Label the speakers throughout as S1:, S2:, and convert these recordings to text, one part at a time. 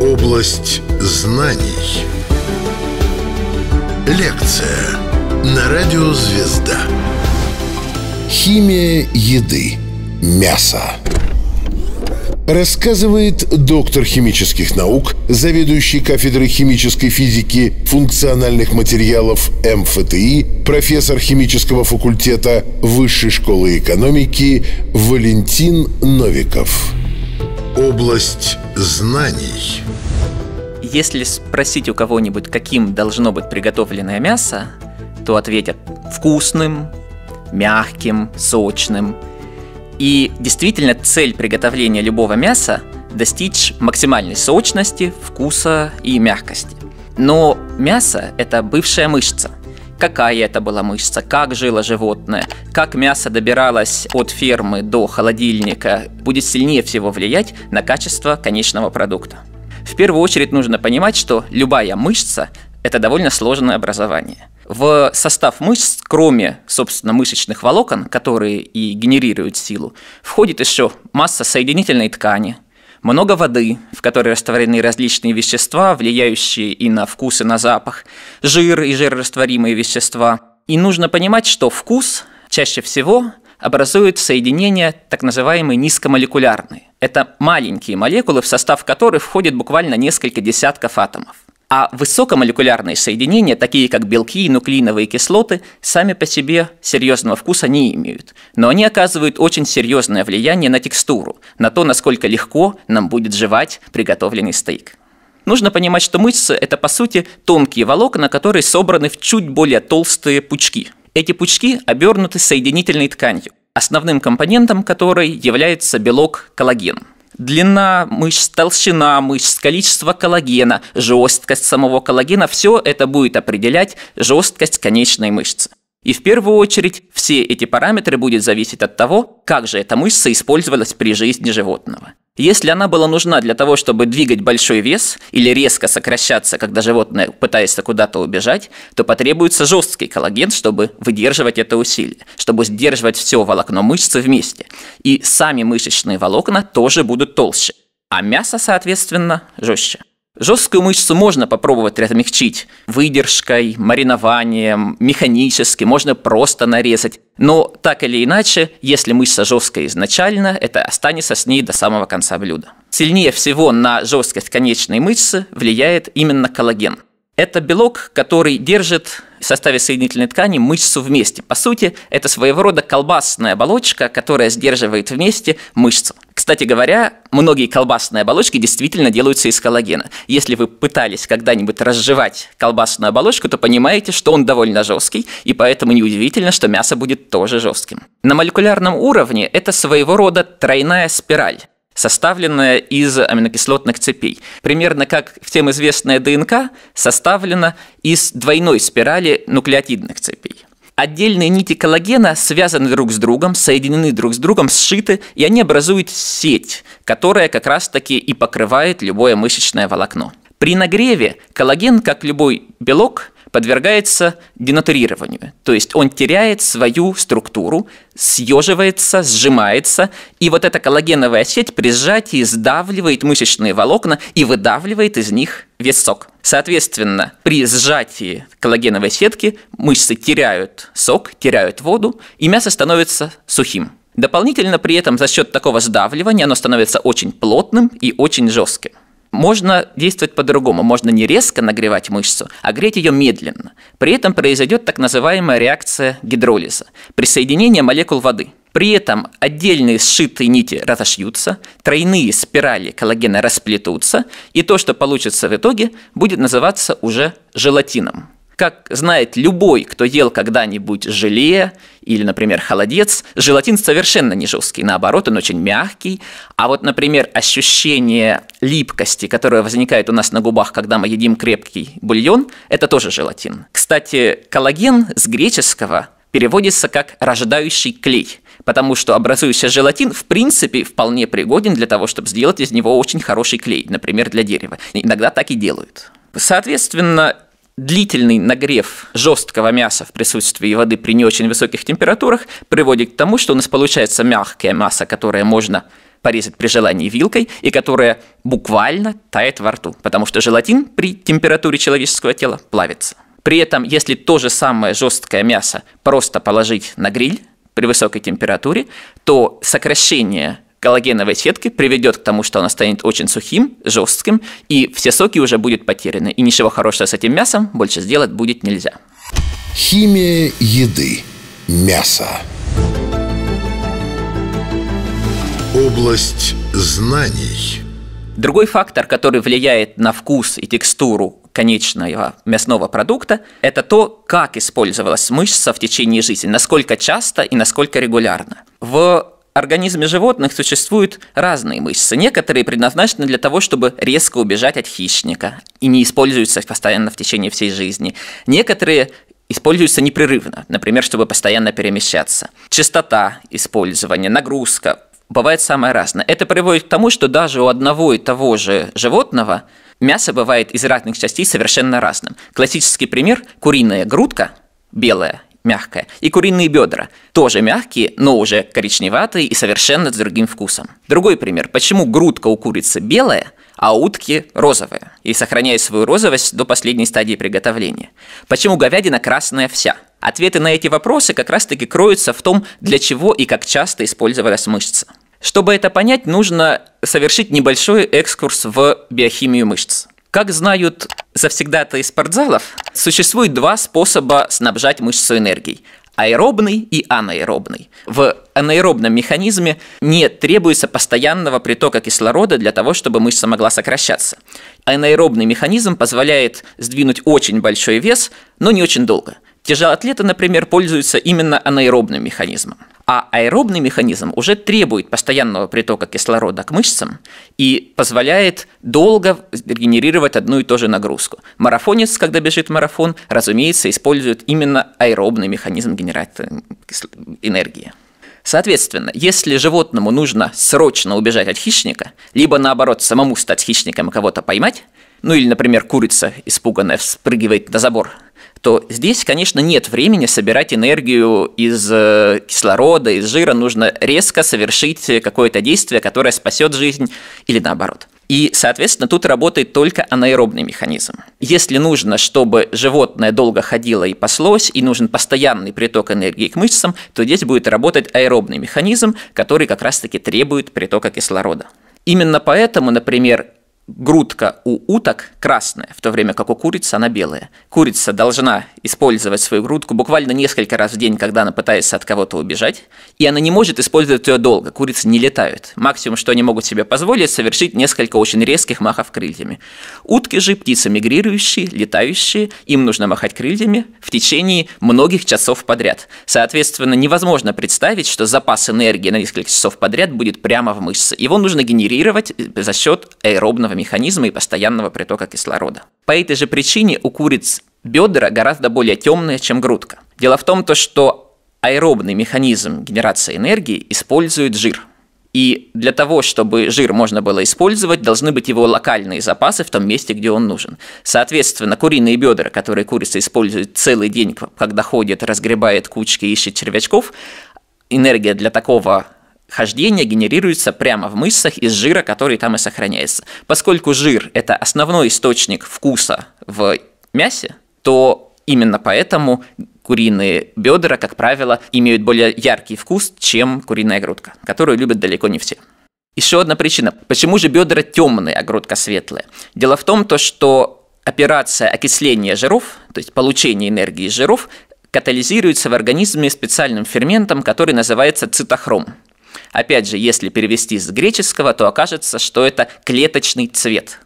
S1: Область знаний. Лекция на радио «Звезда». Химия еды. Мясо. Рассказывает доктор химических наук, заведующий кафедрой химической физики функциональных материалов МФТИ, профессор химического факультета Высшей школы экономики Валентин Новиков. Область знаний.
S2: Если спросить у кого-нибудь, каким должно быть приготовленное мясо, то ответят «вкусным», «мягким», «сочным», и действительно цель приготовления любого мяса – достичь максимальной сочности, вкуса и мягкости. Но мясо – это бывшая мышца. Какая это была мышца, как жило животное, как мясо добиралось от фермы до холодильника, будет сильнее всего влиять на качество конечного продукта. В первую очередь нужно понимать, что любая мышца – это довольно сложное образование – в состав мышц, кроме, собственно, мышечных волокон, которые и генерируют силу, входит еще масса соединительной ткани, много воды, в которой растворены различные вещества, влияющие и на вкус, и на запах, жир и жирорастворимые вещества. И нужно понимать, что вкус чаще всего образует соединения так называемые низкомолекулярные. Это маленькие молекулы, в состав которых входит буквально несколько десятков атомов. А высокомолекулярные соединения, такие как белки и нуклеиновые кислоты, сами по себе серьезного вкуса не имеют. Но они оказывают очень серьезное влияние на текстуру, на то, насколько легко нам будет жевать приготовленный стейк. Нужно понимать, что мышцы – это, по сути, тонкие волокна, которые собраны в чуть более толстые пучки. Эти пучки обернуты соединительной тканью, основным компонентом которой является белок коллаген – длина мышц, толщина мышц, количество коллагена, жесткость самого коллагена, все это будет определять жесткость конечной мышцы. И в первую очередь все эти параметры будут зависеть от того, как же эта мышца использовалась при жизни животного. Если она была нужна для того, чтобы двигать большой вес или резко сокращаться, когда животное пытается куда-то убежать, то потребуется жесткий коллаген, чтобы выдерживать это усилие, чтобы сдерживать все волокно мышцы вместе. И сами мышечные волокна тоже будут толще, а мясо, соответственно, жестче. Жесткую мышцу можно попробовать размягчить выдержкой, маринованием, механически, можно просто нарезать. Но так или иначе, если мышца жесткая изначально, это останется с ней до самого конца блюда. Сильнее всего на жесткость конечной мышцы влияет именно коллаген. Это белок, который держит в составе соединительной ткани мышцу вместе. По сути, это своего рода колбасная оболочка, которая сдерживает вместе мышцу. Кстати говоря, многие колбасные оболочки действительно делаются из коллагена. Если вы пытались когда-нибудь разжевать колбасную оболочку, то понимаете, что он довольно жесткий, и поэтому неудивительно, что мясо будет тоже жестким. На молекулярном уровне это своего рода тройная спираль составленная из аминокислотных цепей. Примерно как всем известная ДНК составлена из двойной спирали нуклеотидных цепей. Отдельные нити коллагена связаны друг с другом, соединены друг с другом, сшиты, и они образуют сеть, которая как раз-таки и покрывает любое мышечное волокно. При нагреве коллаген, как любой белок, подвергается денатурированию, то есть он теряет свою структуру, съеживается, сжимается, и вот эта коллагеновая сеть при сжатии сдавливает мышечные волокна и выдавливает из них весь сок. Соответственно, при сжатии коллагеновой сетки мышцы теряют сок, теряют воду, и мясо становится сухим. Дополнительно при этом за счет такого сдавливания оно становится очень плотным и очень жестким. Можно действовать по-другому. Можно не резко нагревать мышцу, а греть ее медленно. При этом произойдет так называемая реакция гидролиза – присоединение молекул воды. При этом отдельные сшитые нити разошьются, тройные спирали коллагена расплетутся, и то, что получится в итоге, будет называться уже желатином. Как знает любой, кто ел когда-нибудь желе или, например, холодец, желатин совершенно не жесткий, наоборот, он очень мягкий. А вот, например, ощущение липкости, которое возникает у нас на губах, когда мы едим крепкий бульон, это тоже желатин. Кстати, коллаген с греческого переводится как «рождающий клей», потому что образующийся желатин в принципе вполне пригоден для того, чтобы сделать из него очень хороший клей, например, для дерева. Иногда так и делают. Соответственно, длительный нагрев жесткого мяса в присутствии воды при не очень высоких температурах приводит к тому, что у нас получается мягкая масса, которая можно порезать при желании вилкой и которая буквально тает во рту, потому что желатин при температуре человеческого тела плавится. При этом, если то же самое жесткое мясо просто положить на гриль при высокой температуре, то сокращение коллагеновой сетки приведет к тому, что оно станет очень сухим, жестким, и все соки уже будут потеряны, и ничего хорошего с этим мясом больше сделать будет нельзя.
S1: Химия еды. Мясо.
S2: Область
S1: знаний.
S2: Другой фактор, который влияет на вкус и текстуру конечного мясного продукта, это то, как использовалась мышца в течение жизни, насколько часто и насколько регулярно. В организме животных существуют разные мышцы. Некоторые предназначены для того, чтобы резко убежать от хищника и не используются постоянно в течение всей жизни. Некоторые используются непрерывно, например, чтобы постоянно перемещаться. Частота использования, нагрузка бывает самое разное. Это приводит к тому, что даже у одного и того же животного мясо бывает из разных частей совершенно разным. Классический пример – куриная грудка белая мягкое. И куриные бедра тоже мягкие, но уже коричневатые и совершенно с другим вкусом. Другой пример. Почему грудка у курицы белая, а утки розовые и сохраняет свою розовость до последней стадии приготовления. Почему говядина красная вся? Ответы на эти вопросы как раз-таки кроются в том, для чего и как часто использовалась мышца. Чтобы это понять, нужно совершить небольшой экскурс в биохимию мышц. Как знают завсегдаты из спортзалов, существует два способа снабжать мышцу энергией – аэробный и анаэробный. В анаэробном механизме не требуется постоянного притока кислорода для того, чтобы мышца могла сокращаться. Анаэробный механизм позволяет сдвинуть очень большой вес, но не очень долго. Тяжелоатлеты, например, пользуются именно анаэробным механизмом. А аэробный механизм уже требует постоянного притока кислорода к мышцам и позволяет долго генерировать одну и ту же нагрузку. Марафонец, когда бежит марафон, разумеется, использует именно аэробный механизм генерации энергии. Соответственно, если животному нужно срочно убежать от хищника, либо наоборот самому стать хищником и кого-то поймать, ну или, например, курица испуганная спрыгивает на забор, то здесь, конечно, нет времени собирать энергию из э, кислорода, из жира. Нужно резко совершить какое-то действие, которое спасет жизнь или наоборот. И, соответственно, тут работает только анаэробный механизм. Если нужно, чтобы животное долго ходило и паслось, и нужен постоянный приток энергии к мышцам, то здесь будет работать аэробный механизм, который как раз-таки требует притока кислорода. Именно поэтому, например, грудка у уток красная, в то время как у курицы она белая. Курица должна использовать свою грудку буквально несколько раз в день, когда она пытается от кого-то убежать, и она не может использовать ее долго. Курицы не летают. Максимум, что они могут себе позволить, совершить несколько очень резких махов крыльями. Утки же птицы мигрирующие, летающие, им нужно махать крыльями в течение многих часов подряд. Соответственно, невозможно представить, что запас энергии на несколько часов подряд будет прямо в мышце. Его нужно генерировать э, за счет аэробного механизма и постоянного притока кислорода. По этой же причине у куриц бедра гораздо более темные, чем грудка. Дело в том, то, что аэробный механизм генерации энергии использует жир. И для того, чтобы жир можно было использовать, должны быть его локальные запасы в том месте, где он нужен. Соответственно, куриные бедра, которые курица использует целый день, когда ходит, разгребает кучки, ищет червячков, энергия для такого хождение генерируется прямо в мышцах из жира, который там и сохраняется. Поскольку жир – это основной источник вкуса в мясе, то именно поэтому куриные бедра, как правило, имеют более яркий вкус, чем куриная грудка, которую любят далеко не все. Еще одна причина, почему же бедра темные, а грудка светлая. Дело в том, то, что операция окисления жиров, то есть получение энергии из жиров, катализируется в организме специальным ферментом, который называется цитохром. Опять же, если перевести с греческого, то окажется, что это клеточный цвет.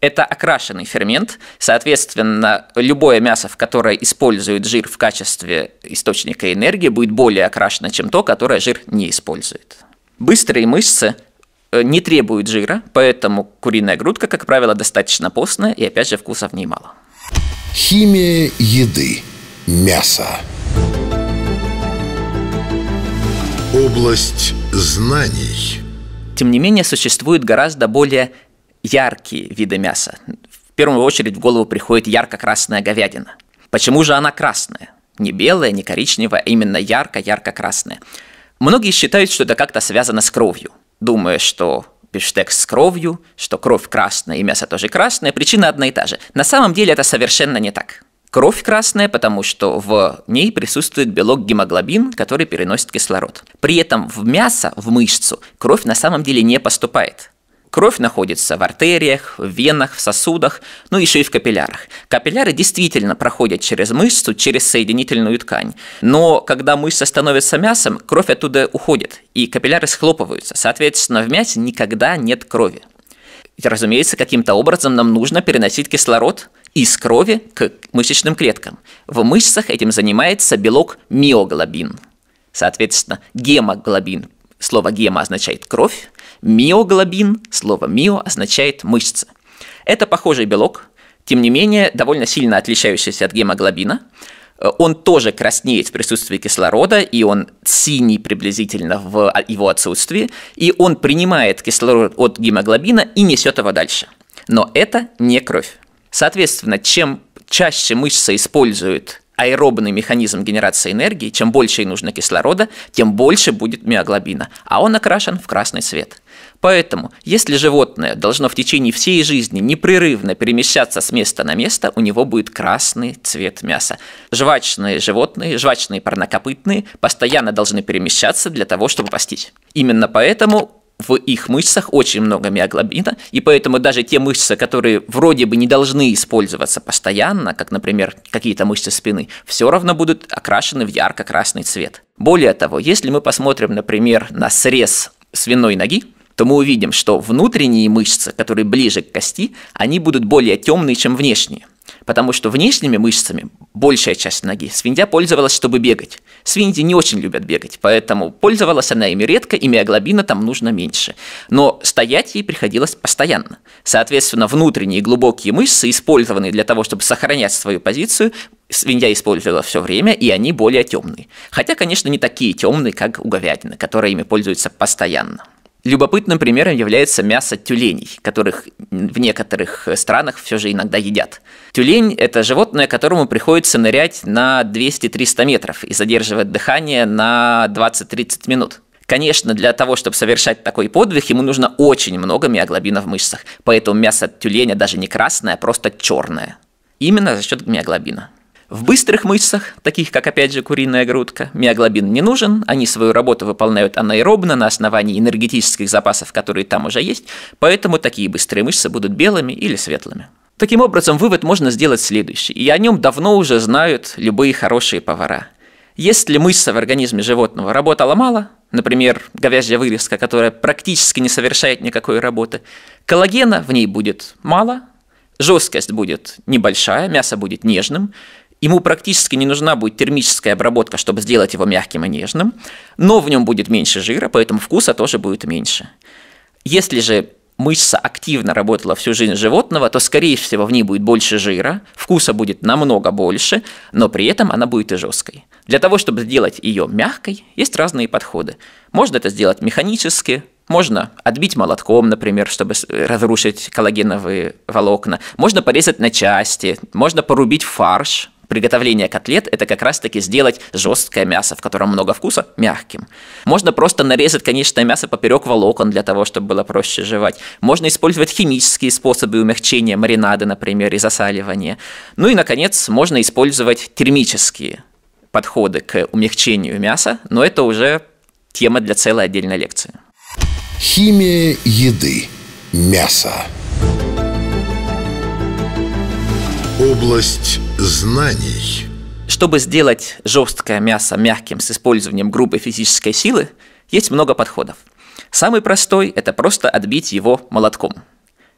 S2: Это окрашенный фермент, соответственно, любое мясо, в которое использует жир в качестве источника энергии, будет более окрашено, чем то, которое жир не использует. Быстрые мышцы э, не требуют жира, поэтому куриная грудка, как правило, достаточно постная и, опять же, вкусов
S1: мало. Химия еды. Мясо. Область знаний. Тем
S2: не менее, существуют гораздо более яркие виды мяса. В первую очередь в голову приходит ярко-красная говядина. Почему же она красная? Не белая, не коричневая, а именно ярко-ярко-красная. Многие считают, что это как-то связано с кровью, думая, что бифштекс с кровью, что кровь красная и мясо тоже красное, причина одна и та же. На самом деле это совершенно не так. Кровь красная, потому что в ней присутствует белок гемоглобин, который переносит кислород. При этом в мясо, в мышцу, кровь на самом деле не поступает. Кровь находится в артериях, в венах, в сосудах, ну еще и в капиллярах. Капилляры действительно проходят через мышцу, через соединительную ткань. Но когда мышца становится мясом, кровь оттуда уходит, и капилляры схлопываются. Соответственно, в мясе никогда нет крови. Ведь, разумеется, каким-то образом нам нужно переносить кислород – из крови к мышечным клеткам. В мышцах этим занимается белок миоглобин. Соответственно, гемоглобин, слово гема означает кровь, миоглобин, слово мио означает мышца. Это похожий белок, тем не менее, довольно сильно отличающийся от гемоглобина. Э, он тоже краснеет в присутствии кислорода, и он синий приблизительно в а, его отсутствии, и он принимает кислород от гемоглобина и несет его дальше. Но это не кровь. Соответственно, чем чаще мышца использует аэробный механизм генерации энергии, чем больше ей нужно кислорода, тем больше будет миоглобина, а он окрашен в красный цвет. Поэтому, если животное должно в течение всей жизни непрерывно перемещаться с места на место, у него будет красный цвет мяса. Жвачные животные, жвачные парнокопытные, постоянно должны перемещаться для того, чтобы пастись. Именно поэтому в их мышцах очень много миоглобина, и поэтому даже те мышцы, которые вроде бы не должны использоваться постоянно, как, например, какие-то мышцы спины, все равно будут окрашены в ярко-красный цвет. Более того, если мы посмотрим, например, на срез свиной ноги, то мы увидим, что внутренние мышцы, которые ближе к кости, они будут более темные, чем внешние. Потому что внешними мышцами большая часть ноги свинья пользовалась, чтобы бегать. Свиньи не очень любят бегать, поэтому пользовалась она ими редко, и миоглобина там нужно меньше. Но стоять ей приходилось постоянно. Соответственно, внутренние глубокие мышцы, использованные для того, чтобы сохранять свою позицию, свинья использовала все время, и они более темные. Хотя, конечно, не такие темные, как у говядины, которые ими пользуются постоянно. Любопытным примером является мясо тюленей, которых в некоторых странах все же иногда едят. Тюлень – это животное, которому приходится нырять на 200-300 метров и задерживать дыхание на 20-30 минут. Конечно, для того, чтобы совершать такой подвиг, ему нужно очень много миоглобина в мышцах, поэтому мясо тюленя даже не красное, а просто черное. Именно за счет миоглобина. В быстрых мышцах, таких как, опять же, куриная грудка, миоглобин не нужен, они свою работу выполняют анаэробно на основании энергетических запасов, которые там уже есть, поэтому такие быстрые мышцы будут белыми или светлыми. Таким образом, вывод можно сделать следующий, и о нем давно уже знают любые хорошие повара. Если мышца в организме животного работала мало, например, говяжья вырезка, которая практически не совершает никакой работы, коллагена в ней будет мало, жесткость будет небольшая, мясо будет нежным, Ему практически не нужна будет термическая обработка, чтобы сделать его мягким и нежным, но в нем будет меньше жира, поэтому вкуса тоже будет меньше. Если же мышца активно работала всю жизнь животного, то, скорее всего, в ней будет больше жира, вкуса будет намного больше, но при этом она будет и жесткой. Для того, чтобы сделать ее мягкой, есть разные подходы. Можно это сделать механически, можно отбить молотком, например, чтобы разрушить коллагеновые волокна. Можно порезать на части, можно порубить фарш, Приготовление котлет – это как раз-таки сделать жесткое мясо, в котором много вкуса, мягким. Можно просто нарезать конечное мясо поперек волокон для того, чтобы было проще жевать. Можно использовать химические способы умягчения маринады, например, и засаливания. Ну и, наконец, можно использовать термические подходы к умягчению мяса, но это уже тема для целой отдельной лекции.
S1: Химия еды. Мясо.
S2: Область знаний. Чтобы сделать жесткое мясо мягким с использованием грубой физической силы, есть много подходов. Самый простой – это просто отбить его молотком.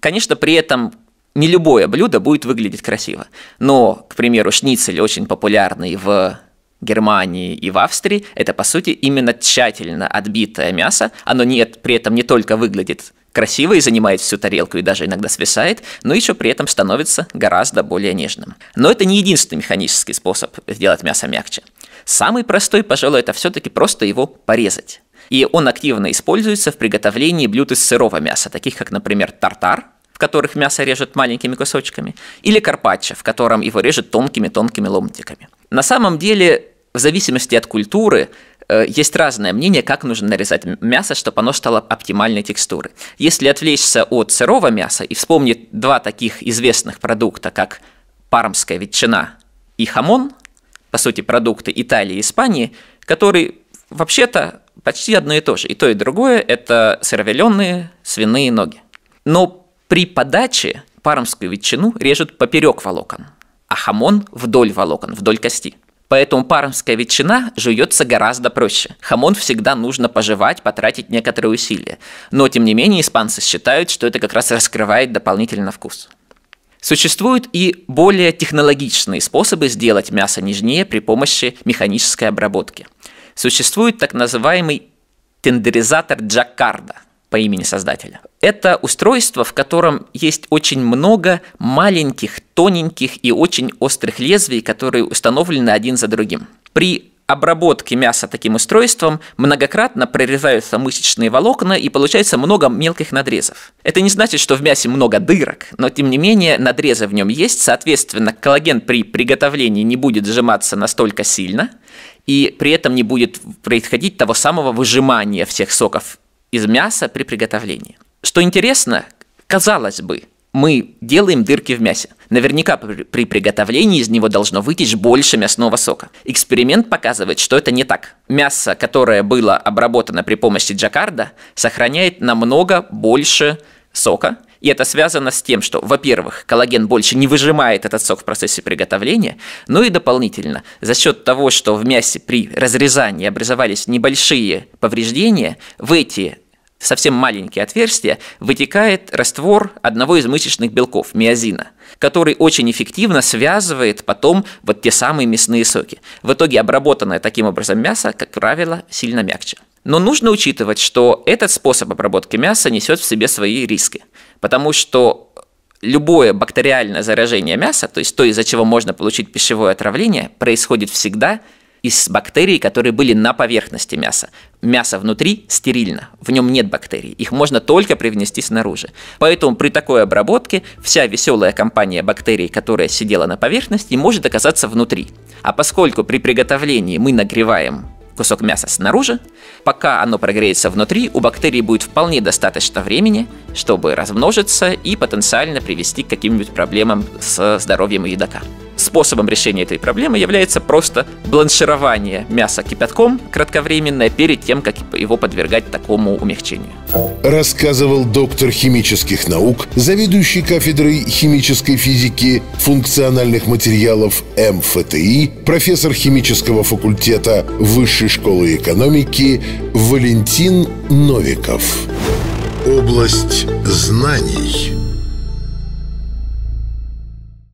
S2: Конечно, при этом не любое блюдо будет выглядеть красиво. Но, к примеру, шницель очень популярный в Германии и в Австрии, это по сути именно тщательно отбитое мясо. Оно нет, при этом не только выглядит красиво и занимает всю тарелку и даже иногда свисает, но еще при этом становится гораздо более нежным. Но это не единственный механический способ сделать мясо мягче. Самый простой, пожалуй, это все-таки просто его порезать. И он активно используется в приготовлении блюд из сырого мяса, таких как, например, тартар, в которых мясо режут маленькими кусочками, или карпаччо, в котором его режут тонкими-тонкими ломтиками. На самом деле, в зависимости от культуры, Э, есть разное мнение, как нужно нарезать мясо, чтобы оно стало оптимальной текстуры. Если отвлечься от сырого мяса и вспомнить два таких известных продукта, как пармская ветчина и хамон, по сути, продукты Италии и Испании, которые вообще-то почти одно и то же. И то, и другое – это сыровяленые свиные ноги. Но при подаче пармскую ветчину режут поперек волокон, а хамон вдоль волокон, вдоль кости – Поэтому пармская ветчина жуется гораздо проще. Хамон всегда нужно пожевать, потратить некоторые усилия. Но, тем не менее, испанцы считают, что это как раз раскрывает дополнительно вкус. Существуют и более технологичные способы сделать мясо нежнее при помощи механической обработки. Существует так называемый тендеризатор Джаккарда по имени Создателя. Это устройство, в котором есть очень много маленьких, тоненьких и очень острых лезвий, которые установлены один за другим. При обработке мяса таким устройством многократно прорезаются мышечные волокна и получается много мелких надрезов. Это не значит, что в мясе много дырок, но тем не менее надрезы в нем есть, соответственно, коллаген при приготовлении не будет сжиматься настолько сильно, и при этом не будет происходить того самого выжимания всех соков из мяса при приготовлении. Что интересно, казалось бы, мы делаем дырки в мясе. Наверняка при приготовлении из него должно вытечь больше мясного сока. Эксперимент показывает, что это не так. Мясо, которое было обработано при помощи джакарда, сохраняет намного больше сока. И это связано с тем, что, во-первых, коллаген больше не выжимает этот сок в процессе приготовления, ну и дополнительно, за счет того, что в мясе при разрезании образовались небольшие повреждения, в эти совсем маленькие отверстия вытекает раствор одного из мышечных белков, миозина, который очень эффективно связывает потом вот те самые мясные соки. В итоге обработанное таким образом мясо, как правило, сильно мягче. Но нужно учитывать, что этот способ обработки мяса несет в себе свои риски, потому что любое бактериальное заражение мяса, то есть то, из-за чего можно получить пищевое отравление, происходит всегда из бактерий, которые были на поверхности мяса. Мясо внутри стерильно, в нем нет бактерий, их можно только привнести снаружи. Поэтому при такой обработке вся веселая компания бактерий, которая сидела на поверхности, может оказаться внутри. А поскольку при приготовлении мы нагреваем кусок мяса снаружи. Пока оно прогреется внутри, у бактерий будет вполне достаточно времени, чтобы размножиться и потенциально привести к каким-нибудь проблемам с здоровьем едока. Способом решения этой проблемы является просто бланширование мяса кипятком кратковременное перед тем, как его подвергать такому умягчению.
S1: Рассказывал доктор химических наук, заведующий кафедрой химической физики функциональных материалов МФТИ, профессор химического факультета Высшей школы экономики Валентин Новиков. Область знаний.